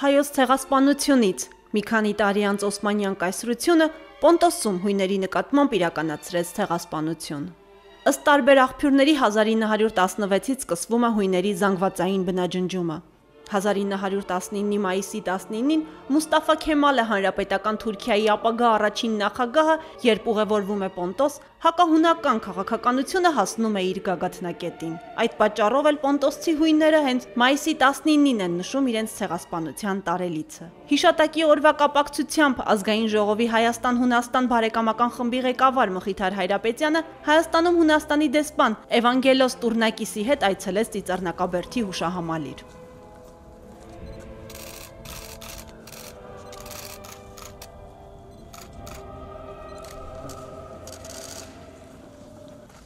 հայոց ցեղասպանությունից։ Մի քանի տարի անց Օսմանյան կայսրությունը Պոնտոսում հույների նկատմամբ իրականացրեց ցեղասպանություն։ Ըստ տարբեր աղբյուրների 1916-ից սկսվում է հույների զանգվածային բնաջնջումը։ 1919-ի մայիսի 19-ին Մուստաֆա Քեմալը հանրապետական Թուրքիայի ապագա առաջին նախագահը, երբ ուղևորվում է Պոնտոս, հակահունական քաղաքականությունը հասնում է իր գագաթնակետին։ Այդ պատճառով էլ Պոնտոսցի հույները հենց մայիսի 19-ին են նշում իրենց ցեղասպանության տարելիցը։ Հիշատակի օրվա կապակցությամբ ազգային ժողովի Հայաստան-Հունաստան բարեկամական խմբի ղեկավար Մխիթար Հայրապետյանը Հայաստանում Հունաստանի դեսպան Էվանգելոս Տուրնակիսի հետ այցելեց Ծիծեռնակաբերդի հուշահամալիր։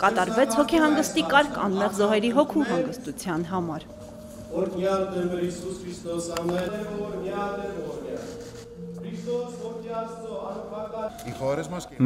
կատարվեց հոգեհանգստի կարգ անմեղ զոհերի հոգու հանգստության համար։ Օրնյալ Տեր Հիսուս Քրիստոս ամեն օրնյալ օրնյալ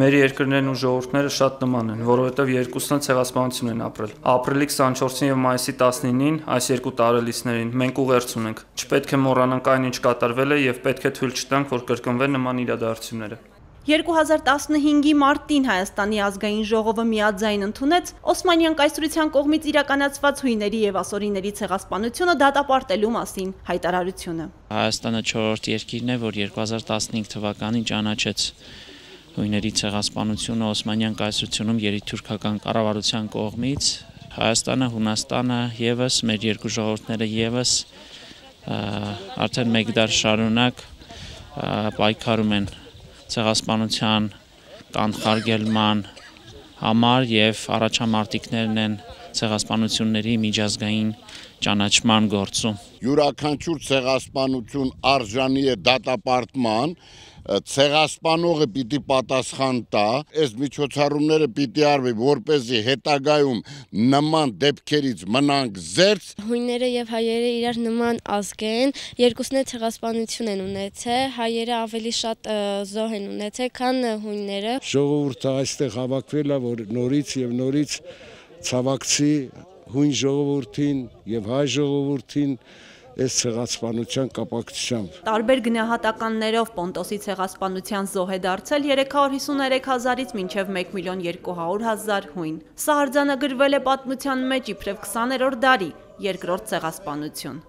Մեր երկրներն ու ժողովուրդները շատ նման են, որովհետև երկուսն էլ ցեղասպանություն են ապրել։ Ապրիլի 24-ին եւ մայիսի 19-ին, այս երկու տարելիցներին մենք ուղերձ ունենք։ Չպետք է մոռանանք այն, ինչ կատարվել է եւ պետք է թույլ չտանք, որ կրկնվեն նման իրադարձությունները։ 2015-ի մարտին Հայաստանի ազգային ժողովը միաձայն ընդունեց Օսմանյան կայսրության կողմից իրականացված հույների եւ ասորիների ցեղասպանությունը դատապարտելու մասին հայտարարությունը։ Հայաստանը 4-րդ երկիրն է, որ 2015 թվականին ճանաչեց հույների ցեղասպանությունը Օսմանյան կայսրությունում երիտթուրքական կառավարության կողմից։ Հայաստանը, Հունաստանը եւս մեր երկու ժողովուրդները եւս արդեն մեկ դար շարունակ պայքարում են ցեղասպանության կանխարգելման համար եւ առաջամարտիկներն են ցեղասպանությունների միջազգային ճանաչման գործում։ Յուրաքանչյուր ցեղասպանություն արժանի է դատապարտման ցեղասպանողը պիտի պատասխան տա, այս միջոցառումները պիտի արվի, որպեսզի հետագայում նման դեպքերից մնանք զերծ։ Հույները եւ հայերը իրար նման ազգ են, երկուսն էլ ցեղասպանություն են ունեցել, հայերը ավելի շատ զոհ են ունեցել, քան հույները։ Ժողովուրդը այստեղ հավաքվել է, որ նորից եւ նորից ցավակցի հույն ժողովրդին եւ հայ ժողովրդին այս ցեղասպանության կապակցությամբ։ Տարբեր գնահատականներով Պոնտոսի ցեղասպանության զոհ է դարձել 353000-ից մինչև 1 միլիոն 200.000 հույն։ Սա արձանագրվել է պատմության մեջ իբրև 20-րդ դարի երկրորդ ցեղասպանություն։